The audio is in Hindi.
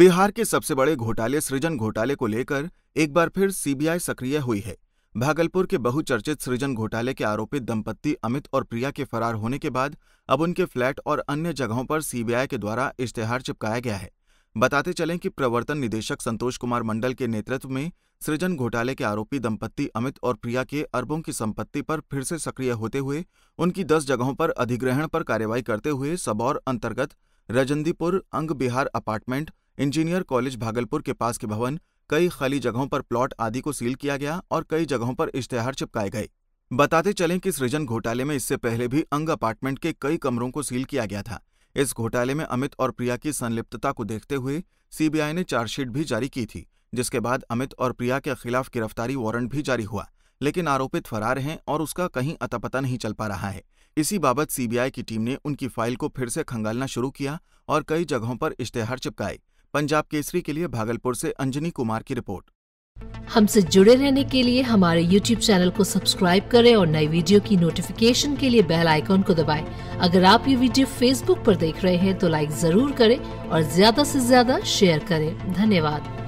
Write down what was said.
बिहार के सबसे बड़े घोटाले सृजन घोटाले को लेकर एक बार फिर सीबीआई सक्रिय हुई है भागलपुर के बहुचर्चित सृजन घोटाले के आरोपी दंपत्ति अमित और प्रिया के फरार होने के बाद अब उनके फ्लैट और अन्य जगहों पर सीबीआई के द्वारा इश्तेहार चिपकाया गया है बताते चलें कि प्रवर्तन निदेशक संतोष कुमार मंडल के नेतृत्व में सृजन घोटाले के आरोपी दंपत्ति अमित और प्रिया के अरबों की संपत्ति पर फिर से सक्रिय होते हुए उनकी दस जगहों पर अधिग्रहण पर कार्रवाई करते हुए सबौर अंतर्गत रजंदीपुर अंग Bihar apartment engineer college Bhagalpur के पास के भवन कई खाली जगहों पर प्लॉट आदि को सील किया गया और कई जगहों पर इश्तेहार चिपकाए गए बताते चलें कि सृजन घोटाले में इससे पहले भी अंग अपार्टमेंट के कई कमरों को सील किया गया था इस घोटाले में अमित और प्रिया की संलिप्तता को देखते हुए सीबीआई ने चार्जशीट भी जारी की थी जिसके बाद अमित और प्रिया के खिलाफ गिरफ्तारी वारंट भी जारी हुआ लेकिन आरोपित फरार हैं और उसका कहीं अतापता नहीं चल पा रहा है इसी बाबत सीबीआई की टीम ने उनकी फाइल को फिर से खंगालना शुरू किया और कई जगहों पर इश्तेहार चिपकाए पंजाब केसरी के लिए भागलपुर से अंजनी कुमार की रिपोर्ट हमसे जुड़े रहने के लिए हमारे YouTube चैनल को सब्सक्राइब करें और नई वीडियो की नोटिफिकेशन के लिए बेल आइकॉन को दबाएं। अगर आप ये वीडियो Facebook पर देख रहे हैं तो लाइक जरूर करें और ज्यादा से ज्यादा शेयर करें धन्यवाद